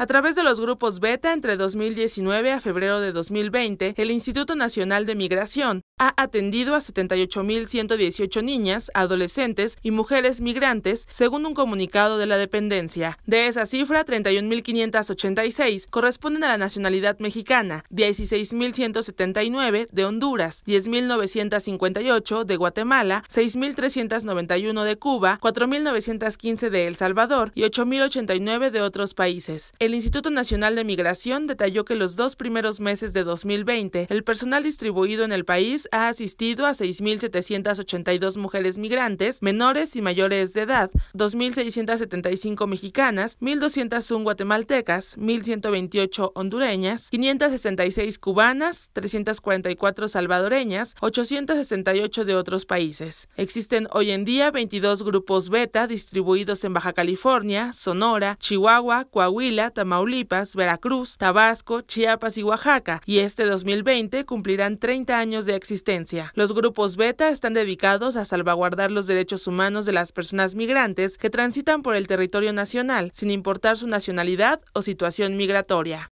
A través de los grupos Beta entre 2019 a febrero de 2020, el Instituto Nacional de Migración ha atendido a 78.118 niñas, adolescentes y mujeres migrantes, según un comunicado de la dependencia. De esa cifra, 31.586 corresponden a la nacionalidad mexicana, 16.179 de Honduras, 10.958 de Guatemala, 6.391 de Cuba, 4.915 de El Salvador y 8.089 de otros países. El Instituto Nacional de Migración detalló que los dos primeros meses de 2020, el personal distribuido en el país ha asistido a 6.782 mujeres migrantes, menores y mayores de edad, 2.675 mexicanas, 1.201 guatemaltecas, 1.128 hondureñas, 566 cubanas, 344 salvadoreñas, 868 de otros países. Existen hoy en día 22 grupos beta distribuidos en Baja California, Sonora, Chihuahua, Coahuila, Tamaulipas, Veracruz, Tabasco, Chiapas y Oaxaca, y este 2020 cumplirán 30 años de existencia. Los grupos Beta están dedicados a salvaguardar los derechos humanos de las personas migrantes que transitan por el territorio nacional, sin importar su nacionalidad o situación migratoria.